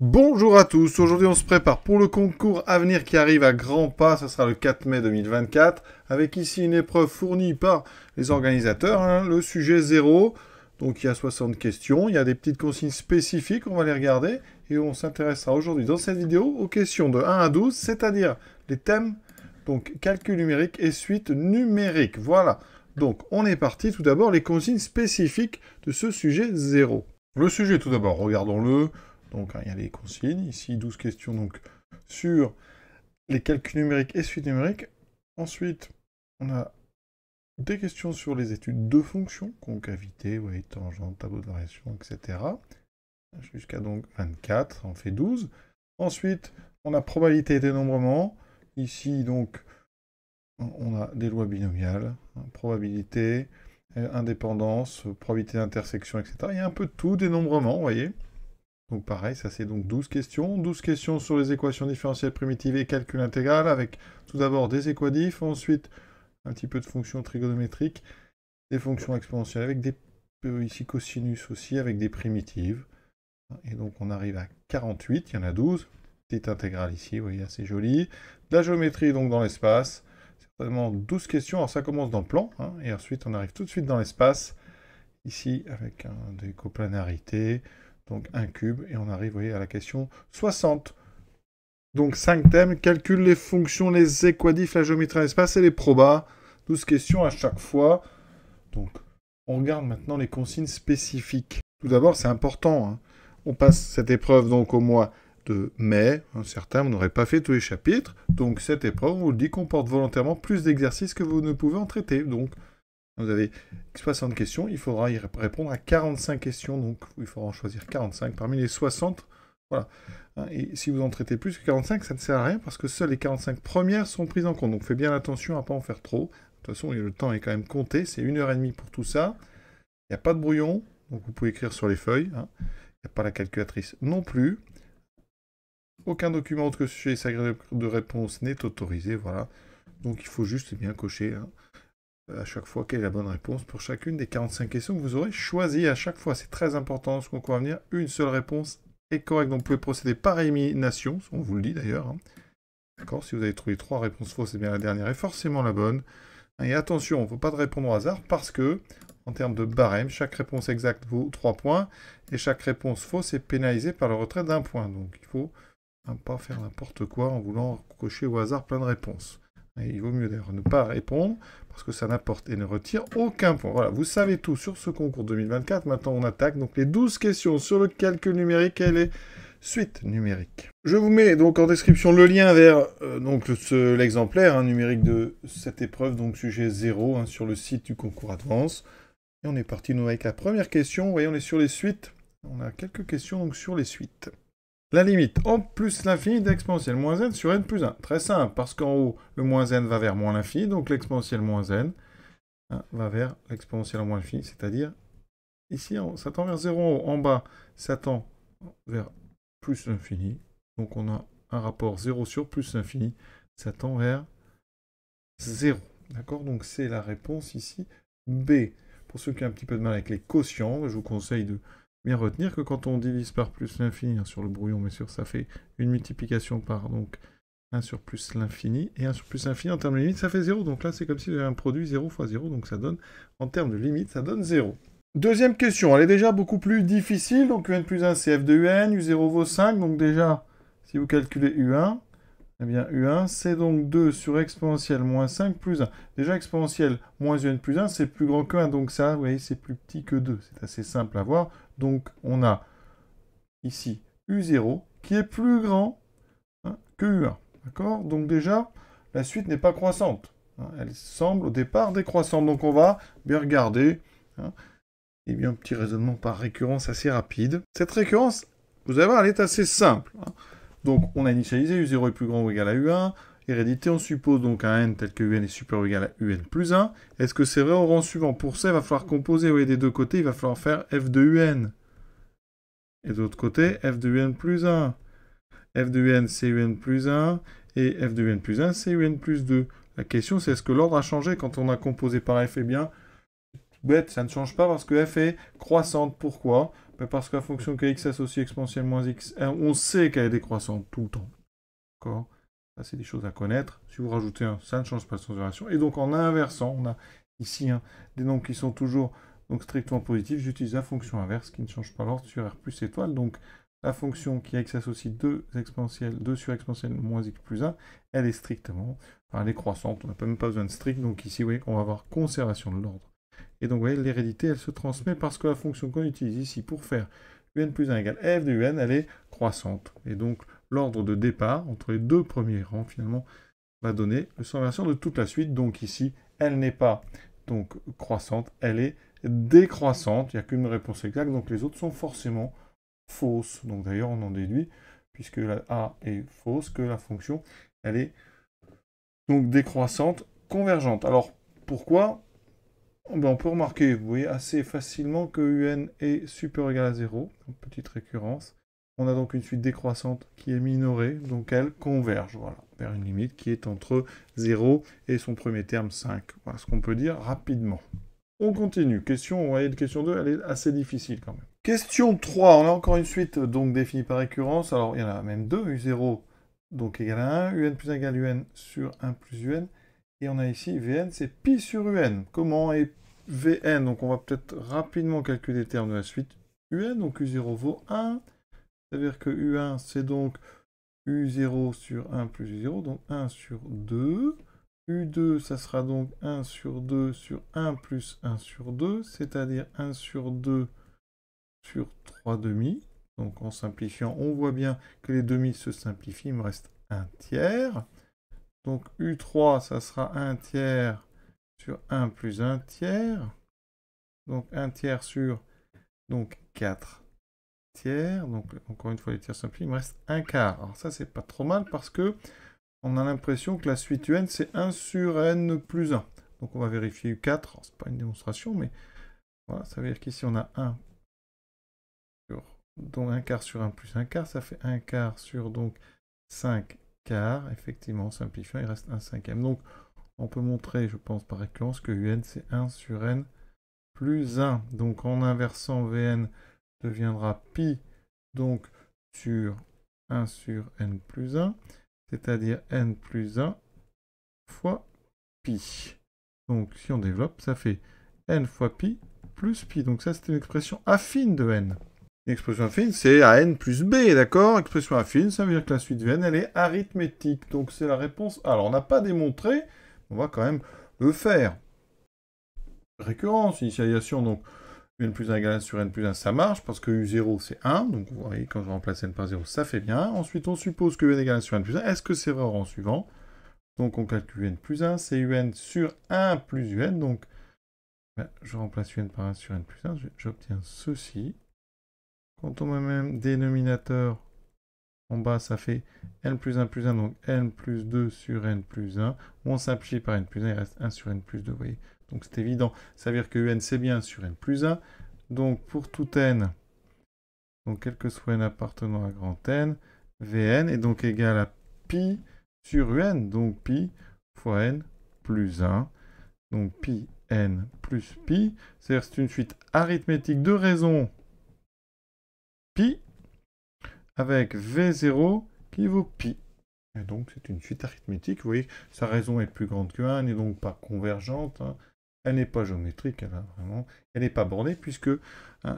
Bonjour à tous, aujourd'hui on se prépare pour le concours à venir qui arrive à grands pas, ce sera le 4 mai 2024, avec ici une épreuve fournie par les organisateurs, hein. le sujet 0, donc il y a 60 questions, il y a des petites consignes spécifiques, on va les regarder, et on s'intéressera aujourd'hui dans cette vidéo aux questions de 1 à 12, c'est-à-dire les thèmes, donc calcul numérique et suite numérique, voilà. Donc on est parti, tout d'abord les consignes spécifiques de ce sujet 0. Le sujet tout d'abord, regardons-le, donc, hein, il y a les consignes. Ici, 12 questions donc, sur les calculs numériques et suites numériques. Ensuite, on a des questions sur les études de fonctions, concavité, tangente, tableau de variation, etc. Jusqu'à donc 24, on fait 12. Ensuite, on a probabilité et dénombrement. Ici, donc, on a des lois binomiales, hein, probabilité, euh, indépendance, probabilité d'intersection, etc. Il y a un peu de tout, dénombrement, vous voyez. Donc pareil, ça c'est donc 12 questions. 12 questions sur les équations différentielles primitives et calcul intégral, avec tout d'abord des équadifs, ensuite un petit peu de fonctions trigonométriques, des fonctions exponentielles, avec des ici cosinus aussi, avec des primitives. Et donc on arrive à 48, il y en a 12. Petite intégrale ici, vous voyez, assez joli. la géométrie donc dans l'espace. C'est vraiment 12 questions. Alors ça commence dans le plan, hein, et ensuite on arrive tout de suite dans l'espace. Ici avec des coplanarités. Donc un cube, et on arrive voyez, à la question 60. Donc 5 thèmes, calcul les fonctions, les équadifs, la géométrie l'espace et les probas. 12 questions à chaque fois. Donc on regarde maintenant les consignes spécifiques. Tout d'abord, c'est important. Hein. On passe cette épreuve donc au mois de mai. Hein, certains, n'auraient pas fait tous les chapitres. Donc cette épreuve, on vous le dit, comporte volontairement plus d'exercices que vous ne pouvez en traiter. Donc vous avez 60 questions, il faudra y répondre à 45 questions, donc il faudra en choisir 45 parmi les 60. Voilà. Hein, et si vous en traitez plus que 45, ça ne sert à rien parce que seules les 45 premières sont prises en compte. Donc faites bien attention à ne pas en faire trop. De toute façon, le temps est quand même compté, c'est une heure et demie pour tout ça. Il n'y a pas de brouillon, donc vous pouvez écrire sur les feuilles. Hein. Il n'y a pas la calculatrice non plus. Aucun document autre que sujet et de réponse n'est autorisé, voilà. Donc il faut juste bien cocher. Hein à chaque fois quelle est la bonne réponse pour chacune des 45 questions que vous aurez choisies à chaque fois. C'est très important ce qu'on va venir. Une seule réponse est correcte. Donc vous pouvez procéder par élimination, on vous le dit d'ailleurs. Hein. D'accord Si vous avez trouvé trois réponses fausses, c'est eh bien la dernière est forcément la bonne. Et attention, il ne faut pas de répondre au hasard parce que, en termes de barème, chaque réponse exacte vaut 3 points et chaque réponse fausse est pénalisée par le retrait d'un point. Donc il ne faut hein, pas faire n'importe quoi en voulant cocher au hasard plein de réponses il vaut mieux d'ailleurs ne pas répondre parce que ça n'apporte et ne retire aucun point. Voilà, vous savez tout sur ce concours 2024. Maintenant, on attaque donc les 12 questions sur le calcul numérique et les suites numériques. Je vous mets donc en description le lien vers euh, donc l'exemplaire hein, numérique de cette épreuve, donc sujet 0 hein, sur le site du concours Advance. Et on est parti nous avec la première question. Vous voyez, on est sur les suites. On a quelques questions donc sur les suites. La limite en plus l'infini d'exponentielle moins n sur n plus 1. Très simple, parce qu'en haut, le moins n va vers moins l'infini, donc l'exponentielle moins n hein, va vers l'exponentielle moins l'infini, c'est-à-dire ici, ça tend vers 0 en haut. En bas, ça tend vers plus l'infini. Donc on a un rapport 0 sur plus l'infini. Ça tend vers 0. D'accord Donc c'est la réponse ici B. Pour ceux qui ont un petit peu de mal avec les quotients, je vous conseille de bien retenir que quand on divise par plus l'infini, hein, sur le brouillon bien sûr, ça fait une multiplication par donc 1 sur plus l'infini, et 1 sur plus l'infini en termes de limite, ça fait 0, donc là c'est comme si j'avais un produit 0 fois 0, donc ça donne, en termes de limite, ça donne 0. Deuxième question, elle est déjà beaucoup plus difficile, donc un plus 1 c'est f de un, u0 vaut 5, donc déjà, si vous calculez u1, eh bien, U1, c'est donc 2 sur exponentielle moins 5 plus 1. Déjà, exponentielle moins 1 plus 1, c'est plus grand que 1. Donc ça, vous voyez, c'est plus petit que 2. C'est assez simple à voir. Donc, on a ici U0 qui est plus grand hein, que U1. D'accord Donc déjà, la suite n'est pas croissante. Hein. Elle semble au départ décroissante. Donc on va bien regarder. Hein. Et eh bien, un petit raisonnement par récurrence assez rapide. Cette récurrence, vous allez voir, elle est assez simple. Hein. Donc on a initialisé U0 est plus grand ou égal à U1. Hérédité, on suppose donc un n tel que un est supérieur ou égal à un plus 1. Est-ce que c'est vrai au rang suivant Pour ça, il va falloir composer. Oui, des deux côtés, il va falloir faire f de un. Et de l'autre côté, f de un plus 1. f de un, c'est un plus 1. Et f de un plus 1, c'est un plus 2. La question, c'est est-ce que l'ordre a changé quand on a composé par f Eh bien, bête, ça ne change pas parce que f est croissante. Pourquoi parce que la fonction x associe exponentielle moins x, on sait qu'elle est décroissante tout le temps. D'accord Ça, c'est des choses à connaître. Si vous rajoutez un, ça ne change pas de transformation. Et donc, en inversant, on a ici hein, des nombres qui sont toujours strictement positifs. J'utilise la fonction inverse qui ne change pas l'ordre sur R plus étoile. Donc, la fonction qui a x associe 2 exponentielle, 2 sur exponentielle moins x plus 1, elle est strictement, elle est croissante. On n'a même pas besoin de strict. Donc, ici, vous voyez qu'on va avoir conservation de l'ordre. Et donc, vous voyez, l'hérédité, elle se transmet parce que la fonction qu'on utilise ici pour faire un plus 1 égale f de un, elle est croissante. Et donc, l'ordre de départ entre les deux premiers rangs, finalement, va donner le inversion de toute la suite. Donc ici, elle n'est pas donc croissante, elle est décroissante. Il n'y a qu'une réponse exacte, donc les autres sont forcément fausses. Donc d'ailleurs, on en déduit, puisque la A est fausse, que la fonction, elle est donc décroissante, convergente. Alors, pourquoi on peut remarquer, vous voyez, assez facilement que un est super égal à 0, petite récurrence. On a donc une suite décroissante qui est minorée, donc elle converge voilà, vers une limite qui est entre 0 et son premier terme 5. Voilà ce qu'on peut dire rapidement. On continue. Question, vous voyez, question 2, elle est assez difficile quand même. Question 3, on a encore une suite donc définie par récurrence. Alors, il y en a même deux, U0 donc égal à 1, UN plus 1 à UN sur 1 plus UN. Et on a ici Vn, c'est pi sur Un. Comment est Vn Donc on va peut-être rapidement calculer les termes de la suite Un. Donc U0 vaut 1. C'est-à-dire que U1, c'est donc U0 sur 1 plus U0, donc 1 sur 2. U2, ça sera donc 1 sur 2 sur 1 plus 1 sur 2, c'est-à-dire 1 sur 2 sur 3 demi. Donc en simplifiant, on voit bien que les demi se simplifient, il me reste 1 tiers. Donc U3, ça sera 1 tiers sur 1 plus 1 tiers. Donc 1 tiers sur donc 4 tiers. Donc encore une fois, les tiers simplifiés, Il me reste 1 quart. Alors ça, c'est pas trop mal parce que on a l'impression que la suite UN, c'est 1 sur N plus 1. Donc on va vérifier U4. Ce n'est pas une démonstration, mais voilà, ça veut dire qu'ici on a 1 sur donc 1 quart sur 1 plus 1 quart, ça fait 1 quart sur donc 5 car effectivement, simplifiant, il reste un cinquième. Donc, on peut montrer, je pense, par récurrence, que un c'est 1 sur n plus 1. Donc, en inversant, vn deviendra pi, donc sur 1 sur n plus 1, c'est-à-dire n plus 1 fois pi. Donc, si on développe, ça fait n fois pi plus pi. Donc, ça, c'est une expression affine de n expression affine, c'est AN plus B, d'accord Expression affine, ça veut dire que la suite VN, elle est arithmétique. Donc c'est la réponse. Alors, on n'a pas démontré, on va quand même le faire. Récurrence, initialisation, donc UN plus 1 égale 1 sur n plus 1, ça marche, parce que U0 c'est 1, donc vous voyez, quand je remplace n par 0, ça fait bien. Ensuite, on suppose que UN égale 1 sur n plus 1, est-ce que c'est vrai en suivant Donc on calcule UN plus 1, c'est un sur 1 plus un, donc ben, je remplace un par 1 sur n plus 1, j'obtiens ceci. Quand on met même dénominateur en bas, ça fait n plus 1 plus 1, donc n plus 2 sur n plus 1. On simplifie par n plus 1, il reste 1 sur n plus 2, vous voyez. Donc c'est évident, ça veut dire que un c'est bien sur n plus 1. Donc pour tout n, donc quel que soit n appartenant à grand n, vn est donc égal à pi sur un, donc pi fois n plus 1. Donc pi n plus pi, c'est-à-dire c'est une suite arithmétique de raisons pi avec v0 qui vaut pi. Et donc c'est une suite arithmétique. Vous voyez, sa raison est plus grande que 1, elle n'est donc pas convergente. Hein. Elle n'est pas géométrique, elle, n'est pas bornée, puisque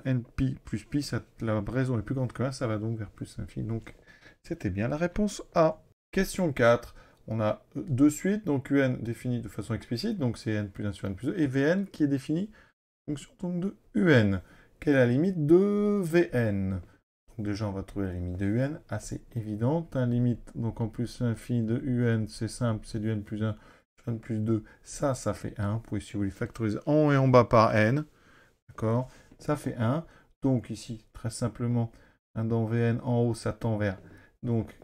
n pi plus pi, la raison est plus grande que 1, ça va donc vers plus l'infini. Donc c'était bien la réponse A. Question 4. On a deux suites, donc un défini de façon explicite, donc c'est n plus 1 sur n plus 2, et vn qui est défini fonction donc de un. Quelle est la limite de vn déjà on va trouver la limite de un assez ah, évidente. La limite, donc en plus l'infini de un, c'est simple, c'est du n plus 1, n plus 2, ça, ça fait 1. Vous pouvez si vous voulez factoriser en haut et en bas par n, d'accord Ça fait 1. Donc ici, très simplement, un dans vn, en haut, ça tend vers, donc,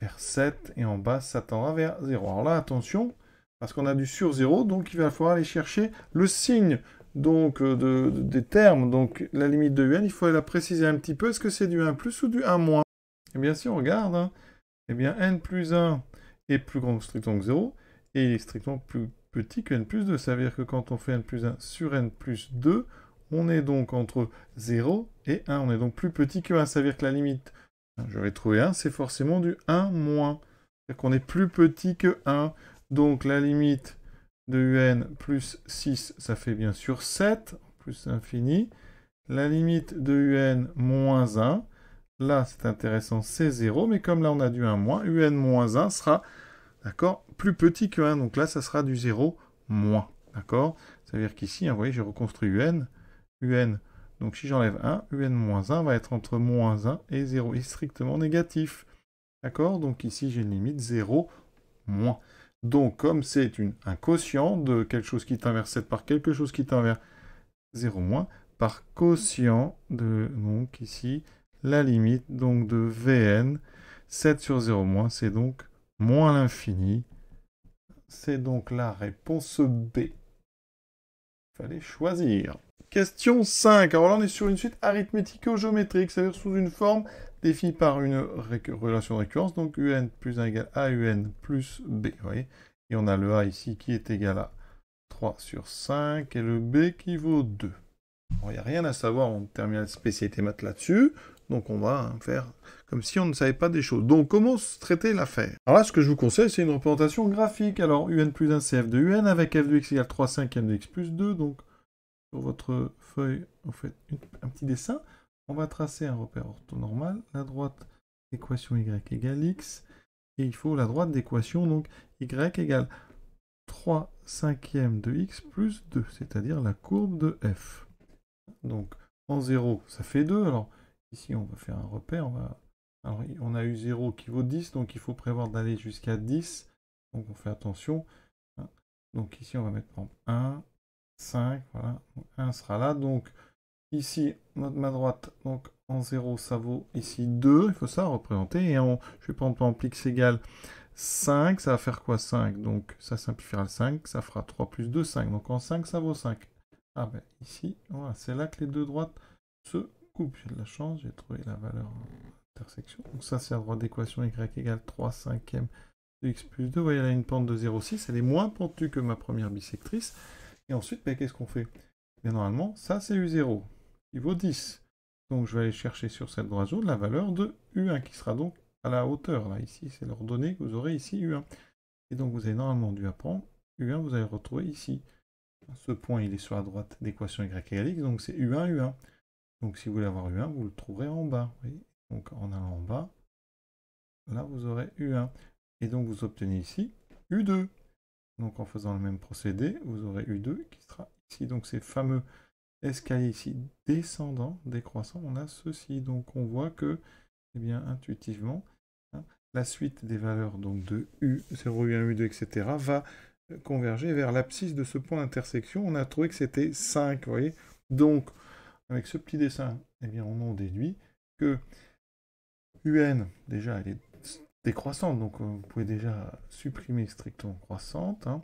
vers 7, et en bas, ça tendra vers 0. Alors là, attention, parce qu'on a du sur 0, donc il va falloir aller chercher le signe donc euh, des termes. Donc la limite de UN, il faut la préciser un petit peu. Est-ce que c'est du 1 plus ou du 1 moins Eh bien si on regarde, hein, eh bien n plus 1 est plus grand strictement que 0, et il est strictement plus petit que n plus 2. Ça veut dire que quand on fait n plus 1 sur n plus 2, on est donc entre 0 et 1. On est donc plus petit que 1. Ça veut dire que la limite, hein, je vais trouver 1, c'est forcément du 1 moins. C'est-à-dire qu'on est plus petit que 1. Donc la limite de un plus 6, ça fait bien sûr 7, plus infini. La limite de un moins 1, là c'est intéressant, c'est 0, mais comme là on a du 1 moins, un moins 1 sera, d'accord, plus petit que 1, donc là ça sera du 0 moins, d'accord Ça veut dire qu'ici, hein, vous voyez, j'ai reconstruit un, un, donc si j'enlève 1, un moins 1 va être entre moins 1 et 0, est strictement négatif, d'accord Donc ici j'ai une limite 0 moins. Donc, comme c'est un quotient de quelque chose qui est inversé par quelque chose qui t'inverse zéro 0 moins, par quotient de, donc ici, la limite donc de Vn, 7 sur 0 moins, c'est donc moins l'infini. C'est donc la réponse B. Fallait choisir. Question 5. Alors là, on est sur une suite arithmético-géométrique, c'est-à-dire sous une forme Défi par une relation de récurrence, donc un plus 1 égale a un plus b, voyez. Et on a le a ici qui est égal à 3 sur 5 et le b qui vaut 2. Il n'y a rien à savoir on termine la spécialité maths là-dessus, donc on va hein, faire comme si on ne savait pas des choses. Donc comment se traiter l'affaire Alors là, ce que je vous conseille, c'est une représentation graphique. Alors un plus 1, c'est f de un avec f de x égale 3 5 m de x plus 2. Donc sur votre feuille, vous faites un petit dessin. On va tracer un repère orthonormal, la droite d'équation y égale x, et il faut la droite d'équation, donc y égale 3 cinquièmes de x plus 2, c'est-à-dire la courbe de f. Donc en 0, ça fait 2. Alors ici, on va faire un repère. On, va... Alors, on a eu 0 qui vaut 10, donc il faut prévoir d'aller jusqu'à 10. Donc on fait attention. Hein. Donc ici, on va mettre 1, 5, voilà. 1 sera là. Donc Ici, notre ma droite, donc en 0, ça vaut ici 2, il faut ça représenter. Et en, je vais prendre par exemple x égale 5, ça va faire quoi 5 Donc ça simplifiera le 5, ça fera 3 plus 2, 5. Donc en 5, ça vaut 5. Ah ben ici, c'est là que les deux droites se coupent. J'ai de la chance, j'ai trouvé la valeur intersection. Donc ça, c'est la droite d'équation y égale 3 cinquième de x plus 2. Vous voyez, elle a une pente de 0,6, elle est moins pentue que ma première bisectrice. Et ensuite, ben, qu'est-ce qu'on fait Bien normalement, ça c'est U0 il vaut 10. Donc je vais aller chercher sur cette zone la valeur de U1 qui sera donc à la hauteur. Là, ici, c'est l'ordonnée que vous aurez ici U1. Et donc vous avez normalement dû apprendre U1, vous allez retrouver ici. Ce point, il est sur la droite d'équation Y égale X, donc c'est U1, U1. Donc si vous voulez avoir U1, vous le trouverez en bas. donc en allant en bas, là vous aurez U1. Et donc vous obtenez ici U2. Donc en faisant le même procédé, vous aurez U2 qui sera ici. Donc ces fameux escalier ici descendant, décroissant, on a ceci. Donc on voit que, eh bien, intuitivement, hein, la suite des valeurs donc de U0, U1, U2, etc. va euh, converger vers l'abscisse de ce point d'intersection. On a trouvé que c'était 5, vous voyez. Donc, avec ce petit dessin, eh bien, on en déduit que UN, déjà, elle est décroissante, donc euh, vous pouvez déjà supprimer strictement croissante. Hein.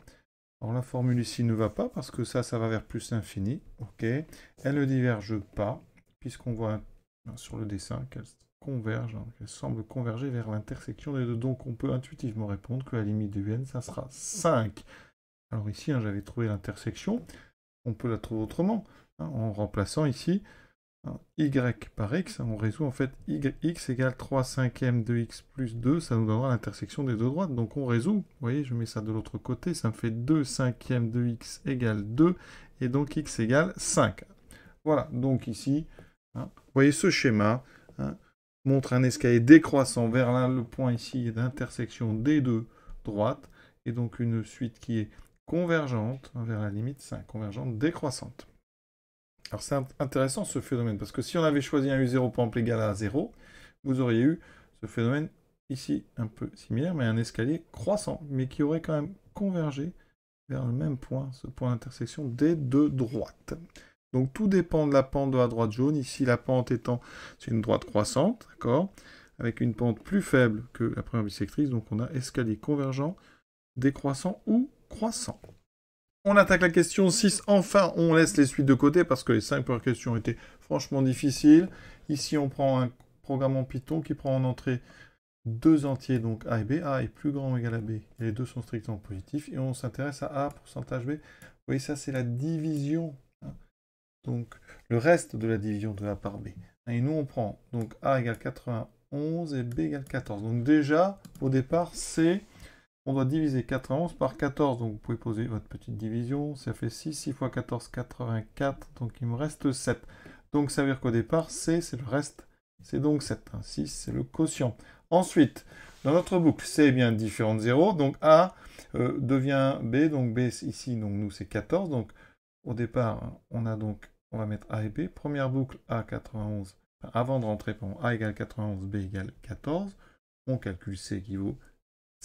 Alors la formule ici ne va pas parce que ça, ça va vers plus l'infini. Ok. Elle ne diverge pas, puisqu'on voit sur le dessin qu'elle converge, hein, elle semble converger vers l'intersection des deux. Donc on peut intuitivement répondre que la limite de n, ça sera 5. Alors ici, hein, j'avais trouvé l'intersection. On peut la trouver autrement, hein, en remplaçant ici y par x, on résout en fait y, x égale 3 cinquièmes de x plus 2, ça nous donnera l'intersection des deux droites, donc on résout. Vous voyez, je mets ça de l'autre côté, ça me fait 2 cinquièmes de x égale 2, et donc x égale 5. Voilà, donc ici, hein, vous voyez ce schéma, hein, montre un escalier décroissant vers le point ici d'intersection des deux droites, et donc une suite qui est convergente hein, vers la limite 5, convergente décroissante. Alors c'est intéressant ce phénomène, parce que si on avait choisi un U0 pample égal à 0, vous auriez eu ce phénomène ici un peu similaire, mais un escalier croissant, mais qui aurait quand même convergé vers le même point, ce point d'intersection des deux droites. Donc tout dépend de la pente de la droite jaune. Ici, la pente étant c'est une droite croissante, d'accord, avec une pente plus faible que la première bisectrice. Donc on a escalier convergent, décroissant ou croissant. On attaque la question 6. Enfin, on laisse les suites de côté parce que les 5 premières questions étaient franchement difficiles. Ici, on prend un programme en Python qui prend en entrée deux entiers, donc A et B. A est plus grand ou égal à B. les deux sont strictement positifs. Et on s'intéresse à A, pourcentage B. Vous voyez, ça, c'est la division. Hein. Donc, le reste de la division de A par B. Et nous, on prend donc A égale 91 et B égale 14. Donc déjà, au départ, c'est on doit diviser 91 par 14, donc vous pouvez poser votre petite division, ça fait 6, 6 fois 14, 84, donc il me reste 7. Donc ça veut dire qu'au départ, C, c'est le reste, c'est donc 7. 6, hein. c'est le quotient. Ensuite, dans notre boucle, c'est bien différent de 0, donc A euh, devient B, donc B ici, donc nous c'est 14, donc au départ, on a donc, on va mettre A et B, première boucle A 91, avant de rentrer, A égale 91, B égale 14, on calcule C qui vaut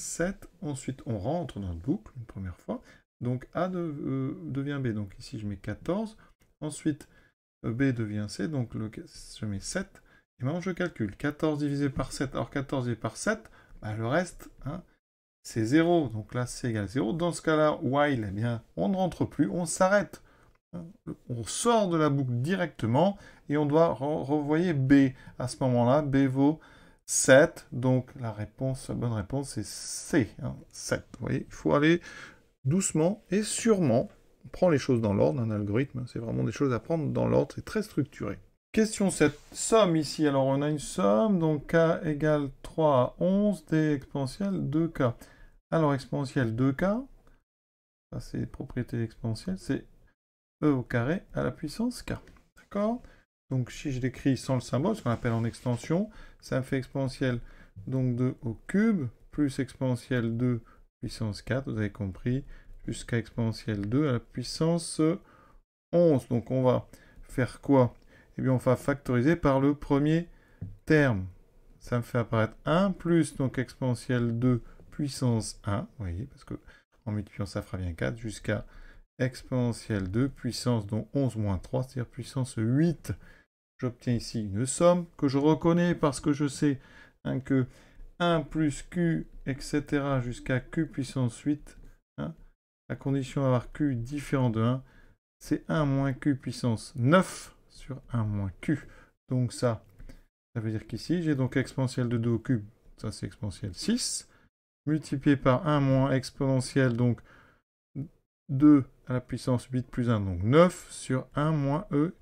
7. Ensuite, on rentre dans la boucle une première fois. Donc A euh, devient B. Donc ici, je mets 14. Ensuite, euh, B devient C. Donc je mets 7. Et maintenant, je calcule. 14 divisé par 7. alors 14 divisé par 7, bah, le reste, hein, c'est 0. Donc là, c'est égal à 0. Dans ce cas-là, while, eh bien, on ne rentre plus, on s'arrête. Hein. On sort de la boucle directement et on doit revoyer B. À ce moment-là, B vaut 7. Donc la réponse, la bonne réponse, c'est C. 7. Hein. Vous voyez, il faut aller doucement et sûrement. On prend les choses dans l'ordre, un algorithme, c'est vraiment des choses à prendre dans l'ordre, c'est très structuré. Question 7. Somme ici, alors on a une somme, donc k égale 3 à 11, d exponentielle 2k. Alors exponentielle 2k, ça c'est propriété exponentielle, c'est e au carré à la puissance k. D'accord donc si je l'écris sans le symbole, ce qu'on appelle en extension, ça me fait exponentielle donc 2 au cube plus exponentielle 2 puissance 4, vous avez compris, jusqu'à exponentielle 2 à la puissance 11. Donc on va faire quoi Eh bien on va factoriser par le premier terme. Ça me fait apparaître 1 plus donc exponentielle 2 puissance 1, vous voyez, parce que en multipliant ça fera bien 4, jusqu'à exponentielle 2 puissance donc 11 moins 3, c'est-à-dire puissance 8. J'obtiens ici une somme que je reconnais parce que je sais hein, que 1 plus Q, etc. jusqu'à Q puissance 8, hein, à condition d'avoir Q différent de 1, c'est 1 moins Q puissance 9 sur 1 moins Q. Donc ça, ça veut dire qu'ici, j'ai donc exponentielle de 2 au cube, ça c'est exponentielle 6, multiplié par 1 moins exponentielle, donc 2 à la puissance 8 plus 1, donc 9, sur 1 moins E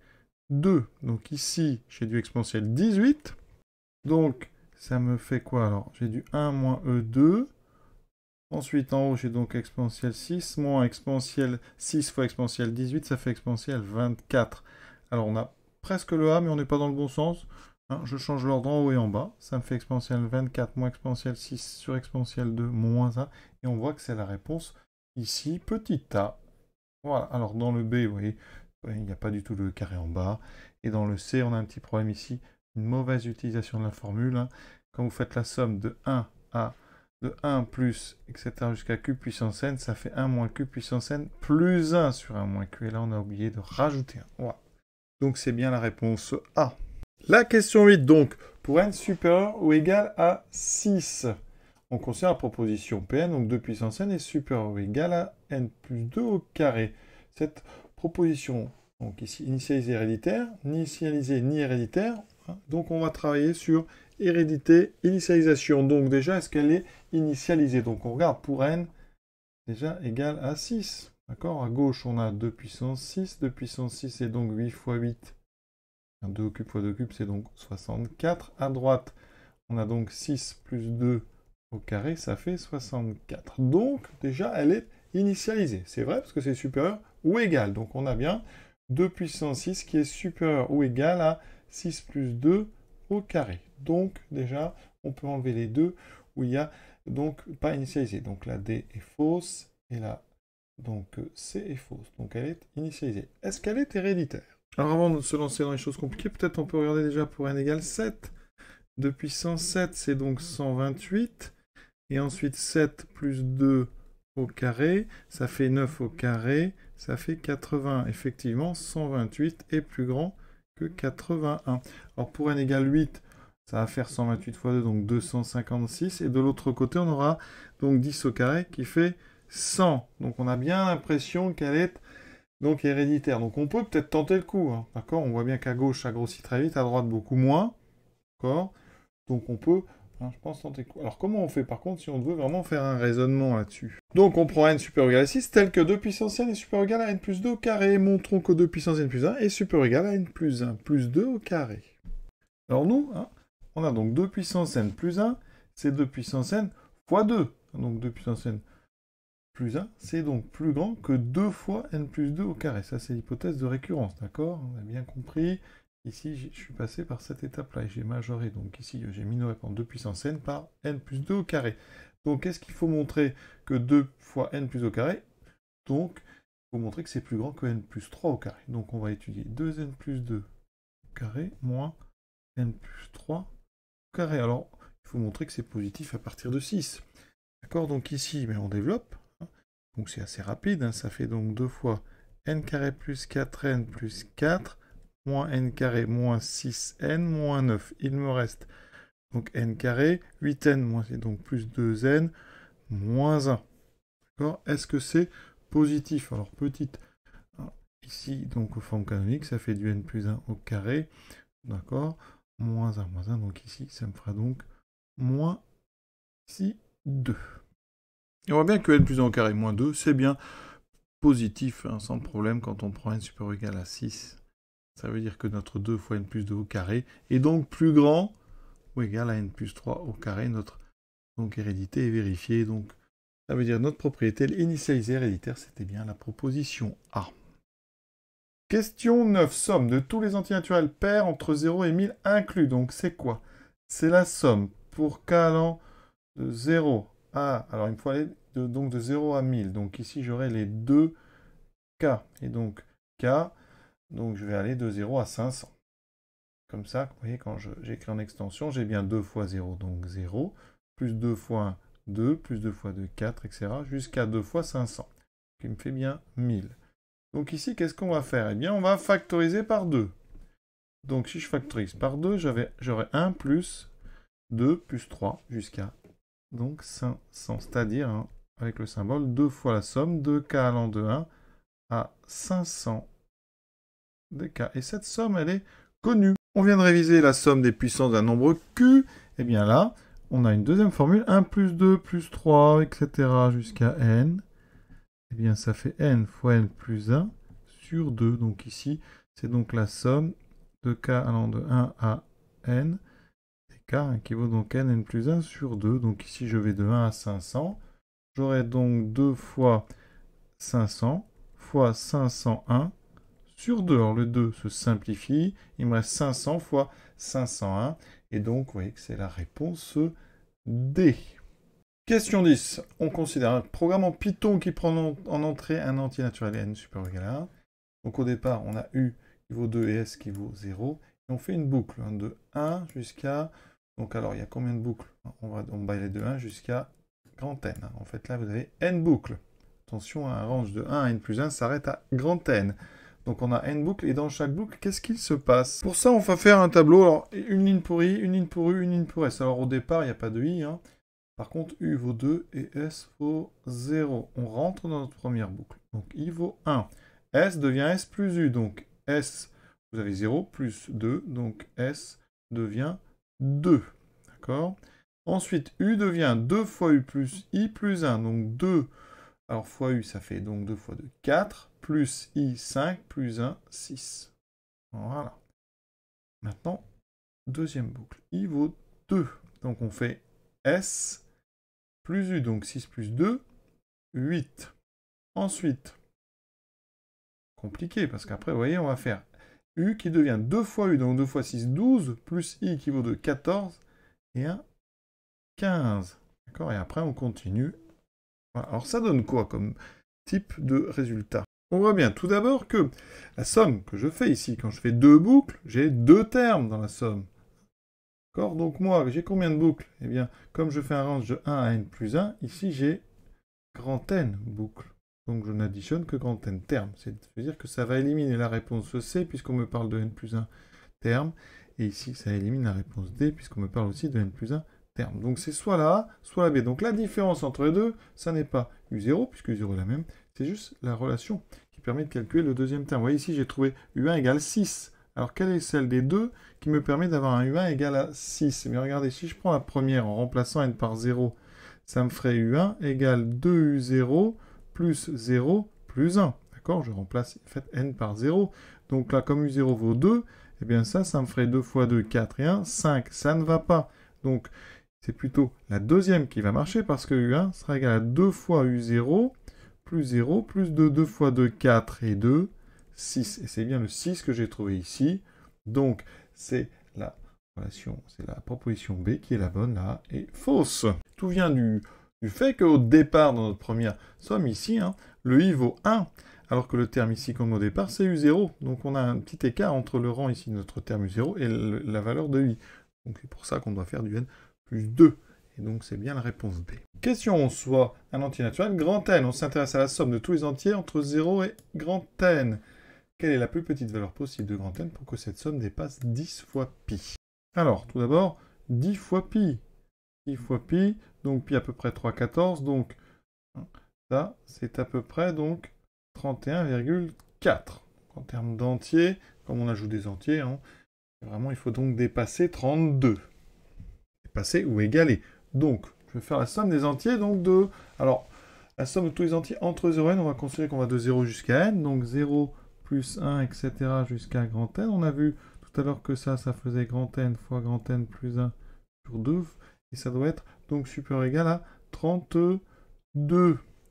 2. Donc ici, j'ai du exponentiel 18. Donc, ça me fait quoi alors J'ai du 1 moins E2. Ensuite, en haut, j'ai donc exponentiel 6 moins exponentiel 6 fois exponentiel 18, ça fait exponentiel 24. Alors, on a presque le A, mais on n'est pas dans le bon sens. Hein. je change l'ordre en haut et en bas. Ça me fait exponentiel 24 moins exponentiel 6 sur exponentiel 2 moins 1. Et on voit que c'est la réponse ici, petit a. Voilà. Alors, dans le B, vous voyez, il n'y a pas du tout le carré en bas. Et dans le C, on a un petit problème ici, une mauvaise utilisation de la formule. Hein. Quand vous faites la somme de 1 à de 1 plus, etc. jusqu'à q puissance n, ça fait 1 moins q puissance n plus 1 sur 1 moins q. Et là, on a oublié de rajouter 1. Donc, c'est bien la réponse A. La question 8, donc, pour n supérieur ou égal à 6, on considère la proposition Pn, donc 2 puissance n est supérieur ou égal à n plus 2 au carré. Cette proposition donc ici initialiser héréditaire, ni ni héréditaire. Hein. Donc on va travailler sur hérédité, initialisation. Donc déjà, est-ce qu'elle est initialisée Donc on regarde pour n déjà égale à 6. D'accord À gauche, on a 2 puissance 6. 2 puissance 6, c'est donc 8 fois 8. 2 cube fois 2 cube, c'est donc 64. À droite, on a donc 6 plus 2 au carré, ça fait 64. Donc déjà, elle est initialisée. C'est vrai, parce que c'est supérieur ou égal. Donc on a bien 2 puissance 6 qui est supérieur ou égal à 6 plus 2 au carré. Donc déjà, on peut enlever les deux où il n'y a donc pas initialisé. Donc la D est fausse et là donc C est fausse. Donc elle est initialisée. Est-ce qu'elle est héréditaire Alors avant de se lancer dans les choses compliquées, peut-être on peut regarder déjà pour n égale 7. 2 puissance 7, c'est donc 128. Et ensuite 7 plus 2 au carré, ça fait 9 au carré ça fait 80. Effectivement, 128 est plus grand que 81. Alors pour n égale 8, ça va faire 128 fois 2, donc 256. Et de l'autre côté, on aura donc 10 au carré qui fait 100. Donc on a bien l'impression qu'elle est donc héréditaire. Donc on peut peut-être tenter le coup. Hein. D'accord On voit bien qu'à gauche, ça grossit très vite, à droite, beaucoup moins. D'accord Donc on peut alors, je pense Alors comment on fait par contre si on veut vraiment faire un raisonnement là-dessus Donc on prend n super égal à 6 tel que 2 puissance n est super égal à n plus 2 au carré. Montrons que 2 puissance n plus 1 est super égal à n plus 1 plus 2 au carré. Alors nous, hein, on a donc 2 puissance n plus 1, c'est 2 puissance n fois 2. Donc 2 puissance n plus 1, c'est donc plus grand que 2 fois n plus 2 au carré. Ça c'est l'hypothèse de récurrence, d'accord On a bien compris. Ici, je suis passé par cette étape-là et j'ai majoré. Donc ici, j'ai minoré en 2 puissance n par n plus 2 au carré. Donc qu'est-ce qu'il faut montrer que 2 fois n plus au carré Donc, il faut montrer que c'est plus grand que n plus 3 au carré. Donc on va étudier 2n plus 2 au carré moins n plus 3 au carré. Alors, il faut montrer que c'est positif à partir de 6. D'accord Donc ici, eh on développe. Hein. Donc c'est assez rapide. Hein. ça fait donc 2 fois n carré plus 4n plus 4 moins n carré moins 6n moins 9. Il me reste donc n carré, 8n moins donc plus 2n moins 1. D'accord Est-ce que c'est positif Alors petite, hein, ici donc aux formes canoniques, ça fait du n plus 1 au carré. D'accord Moins 1, moins 1, donc ici ça me fera donc moins 2. Et on voit bien que n plus 1 au carré moins 2, c'est bien positif, hein, sans problème, quand on prend n supérieur ou égal à 6. Ça veut dire que notre 2 fois n plus 2 au carré est donc plus grand ou égal à n plus 3 au carré. Notre donc, hérédité est vérifiée. Donc, ça veut dire notre propriété initialisée héréditaire, c'était bien la proposition A. Question 9. Somme de tous les antinaturels pairs entre 0 et 1000 inclus. Donc c'est quoi C'est la somme pour k allant de 0 à... Alors il me faut donc de 0 à 1000. Donc ici j'aurai les deux k. Et donc k donc je vais aller de 0 à 500. Comme ça, vous voyez, quand j'écris en extension, j'ai bien 2 fois 0, donc 0, plus 2 fois 2, plus 2 fois 2, 4, etc., jusqu'à 2 fois 500, qui me fait bien 1000. Donc ici, qu'est-ce qu'on va faire Eh bien, on va factoriser par 2. Donc si je factorise par 2, j'aurai 1 plus 2 plus 3 jusqu'à 500, c'est-à-dire hein, avec le symbole 2 fois la somme de k allant de 1 à 500 et cette somme, elle est connue. On vient de réviser la somme des puissances d'un nombre q. Et bien là, on a une deuxième formule, 1 plus 2 plus 3, etc. jusqu'à n. Et bien ça fait n fois n plus 1 sur 2. Donc ici, c'est donc la somme de k allant de 1 à n et k hein, qui vaut donc n, n plus 1 sur 2. Donc ici, je vais de 1 à 500. J'aurai donc 2 fois 500 fois 501 sur 2. Alors hein. le 2 se simplifie, il me reste 500 fois 501, et donc vous voyez que c'est la réponse D. Question 10. On considère un programme en Python qui prend en entrée un entier naturel n super égal à 1. Donc au départ, on a U qui vaut 2 et S qui vaut 0. Et on fait une boucle hein, de 1 jusqu'à... Donc alors, il y a combien de boucles on va, on va aller de 1 jusqu'à grand N. En fait, là, vous avez N boucles. Attention, un range de 1 à N plus 1 s'arrête à grand N. Donc on a n boucles, et dans chaque boucle, qu'est-ce qu'il se passe Pour ça, on va faire un tableau, alors une ligne pour i, une ligne pour u, une ligne pour s. Alors au départ, il n'y a pas de i, hein. Par contre, U vaut 2 et S vaut 0. On rentre dans notre première boucle. Donc I vaut 1. S devient S plus U. Donc S, vous avez 0 plus 2. Donc S devient 2. D'accord Ensuite, U devient 2 fois U plus I plus 1. Donc 2. Alors fois U, ça fait donc 2 fois 2, 4 plus I5 plus 1, 6. Voilà. Maintenant, deuxième boucle. I vaut 2. Donc on fait S plus U, donc 6 plus 2, 8. Ensuite, compliqué, parce qu'après, vous voyez, on va faire U qui devient 2 fois U, donc 2 fois 6, 12, plus I qui vaut de 14, et 1, 15. D'accord Et après, on continue. Alors, ça donne quoi comme type de résultat on voit bien tout d'abord que la somme que je fais ici, quand je fais deux boucles, j'ai deux termes dans la somme. D'accord Donc moi, j'ai combien de boucles Eh bien, comme je fais un range de 1 à n plus 1, ici j'ai grand n boucles. Donc je n'additionne que grand n termes. C'est-à-dire que ça va éliminer la réponse C puisqu'on me parle de n plus 1 termes. Et ici, ça élimine la réponse D puisqu'on me parle aussi de n plus 1 termes. Donc c'est soit la A, soit la B. Donc la différence entre les deux, ça n'est pas U0 puisque U0 est la même, c'est juste la relation qui permet de calculer le deuxième terme. Vous voyez ici, j'ai trouvé U1 égale 6. Alors, quelle est celle des deux qui me permet d'avoir un U1 égale à 6 Mais regardez, si je prends la première en remplaçant N par 0, ça me ferait U1 égale 2U0 plus 0 plus 1. D'accord Je remplace en fait, N par 0. Donc là, comme U0 vaut 2, eh bien ça, ça me ferait 2 fois 2, 4 et 1, 5. Ça ne va pas. Donc, c'est plutôt la deuxième qui va marcher parce que U1 sera égal à 2 fois U0 plus 0, plus 2, 2 fois 2, 4 et 2, 6. Et c'est bien le 6 que j'ai trouvé ici. Donc, c'est la relation, c'est la proposition B qui est la bonne A et fausse. Tout vient du, du fait qu'au départ, dans notre première somme ici, hein, le i vaut 1, alors que le terme ici, comme au départ, c'est u0. Donc, on a un petit écart entre le rang ici de notre terme u0 et la valeur de i. Donc, c'est pour ça qu'on doit faire du n plus 2. Et donc c'est bien la réponse B. Question on soit un entier naturel grand N. On s'intéresse à la somme de tous les entiers entre 0 et grand N. Quelle est la plus petite valeur possible de grand N pour que cette somme dépasse 10 fois pi Alors, tout d'abord, 10 fois pi. 10 fois pi, donc pi à peu près 3,14. donc hein, ça, c'est à peu près donc 31,4. En termes d'entiers, comme on ajoute des entiers, hein, vraiment, il faut donc dépasser 32. Dépasser ou égaler. Donc, je vais faire la somme des entiers, donc de... Alors, la somme de tous les entiers entre 0 et n, on va considérer qu'on va de 0 jusqu'à n, donc 0 plus 1, etc., jusqu'à grand n. On a vu tout à l'heure que ça, ça faisait grand n fois grand n plus 1 sur 2, et ça doit être donc supérieur égal à 32.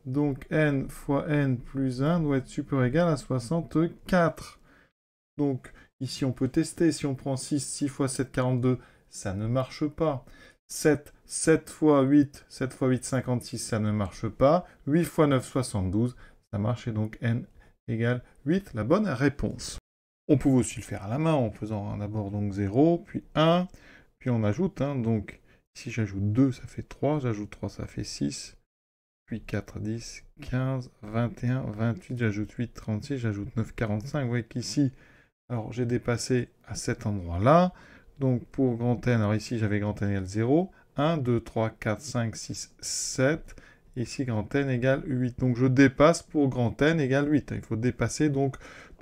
Donc n fois n plus 1 doit être supérieur égal à 64. Donc ici on peut tester, si on prend 6, 6 fois 7, 42, ça ne marche pas. 7, 7 fois 8, 7 fois 8, 56, ça ne marche pas. 8 fois 9, 72, ça marche et donc n égale 8, la bonne réponse. On pouvait aussi le faire à la main en faisant d'abord donc 0, puis 1, puis on ajoute, hein, donc si j'ajoute 2, ça fait 3, j'ajoute 3, ça fait 6, puis 4, 10, 15, 21, 28, j'ajoute 8, 36, j'ajoute 9, 45. Vous voyez qu'ici, alors j'ai dépassé à cet endroit-là, donc pour grand N, alors ici j'avais grand N égale 0, 1, 2, 3, 4, 5, 6, 7. Ici grand N égale 8. Donc je dépasse pour grand N égale 8. Il faut dépasser donc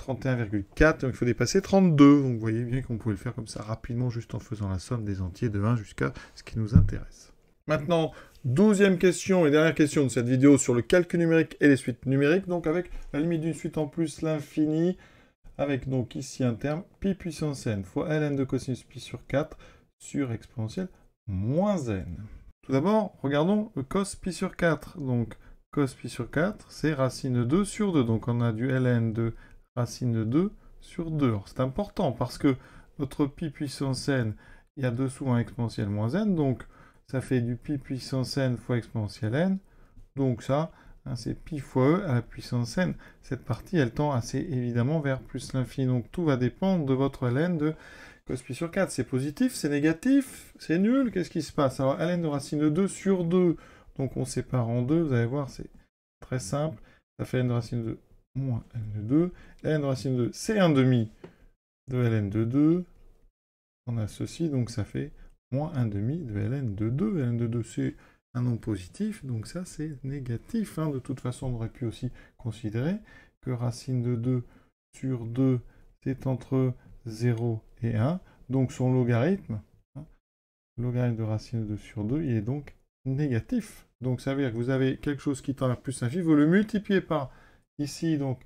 31,4, donc il faut dépasser 32. Donc vous voyez bien qu'on pouvait le faire comme ça rapidement, juste en faisant la somme des entiers de 1 jusqu'à ce qui nous intéresse. Maintenant, douzième question et dernière question de cette vidéo sur le calcul numérique et les suites numériques. Donc avec la limite d'une suite en plus, l'infini, avec donc ici un terme pi puissance n fois ln de cosinus pi sur 4 sur exponentielle moins n. Tout d'abord, regardons le cos pi sur 4. Donc cos pi sur 4, c'est racine de 2 sur 2. Donc on a du ln de racine de 2 sur 2. C'est important parce que notre pi puissance n, il y a dessous un exponentielle moins n, donc ça fait du pi puissance n fois exponentielle n. Donc ça, Hein, c'est pi fois e à la puissance n. Cette partie, elle tend assez évidemment vers plus l'infini, donc tout va dépendre de votre ln de cos pi sur 4. C'est positif, c'est négatif, c'est nul, qu'est-ce qui se passe Alors ln de racine de 2 sur 2, donc on sépare en deux, vous allez voir, c'est très simple, ça fait ln de racine de 2 moins ln de 2, ln de racine de 2, c'est 1 demi de ln de 2, on a ceci, donc ça fait moins 1 demi de ln de 2, ln de 2 c'est un nombre positif, donc ça c'est négatif. Hein. De toute façon, on aurait pu aussi considérer que racine de 2 sur 2, c'est entre 0 et 1, donc son logarithme, hein, logarithme de racine de 2 sur 2, il est donc négatif. Donc ça veut dire que vous avez quelque chose qui tend vers plus infini, vous le multipliez par ici, donc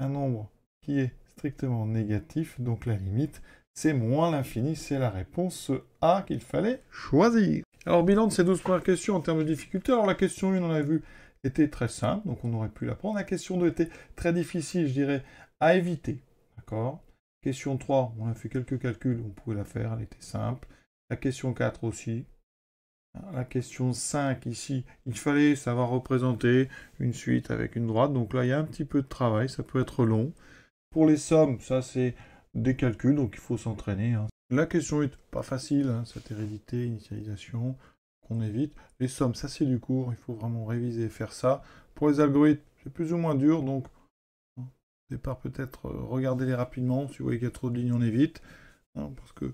un nombre qui est strictement négatif, donc la limite, c'est moins l'infini, c'est la réponse A qu'il fallait choisir. Alors, bilan de ces 12 premières questions en termes de difficulté. Alors, la question 1, on l'a vu, était très simple, donc on aurait pu la prendre. La question 2 était très difficile, je dirais, à éviter. D'accord Question 3, on a fait quelques calculs, on pouvait la faire, elle était simple. La question 4 aussi. La question 5 ici, il fallait savoir représenter une suite avec une droite. Donc là, il y a un petit peu de travail, ça peut être long. Pour les sommes, ça c'est des calculs, donc il faut s'entraîner. Hein, la question 8, pas facile, hein, cette hérédité, initialisation, qu'on évite. Les sommes, ça c'est du cours, il faut vraiment réviser et faire ça. Pour les algorithmes, c'est plus ou moins dur, donc hein, au départ peut-être regarder euh, regardez-les rapidement, si vous voyez qu'il y a trop de lignes, on évite, hein, parce que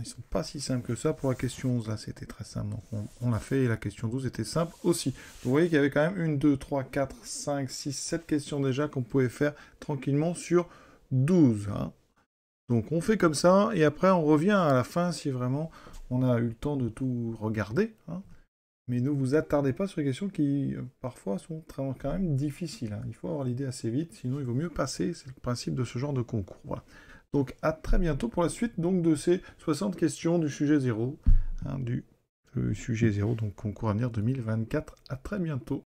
ils sont pas si simples que ça. Pour la question 11, là c'était très simple, donc on, l'a fait, et la question 12 était simple aussi. vous voyez qu'il y avait quand même une, 2, 3, 4, 5, 6, sept questions déjà qu'on pouvait faire tranquillement sur 12. Donc on fait comme ça, et après on revient à la fin si vraiment on a eu le temps de tout regarder. Hein. Mais ne vous attardez pas sur les questions qui euh, parfois sont quand même difficiles. Hein. Il faut avoir l'idée assez vite, sinon il vaut mieux passer, c'est le principe de ce genre de concours. Donc à très bientôt pour la suite donc, de ces 60 questions du sujet 0, hein, du euh, sujet zéro, donc concours à venir 2024. À très bientôt.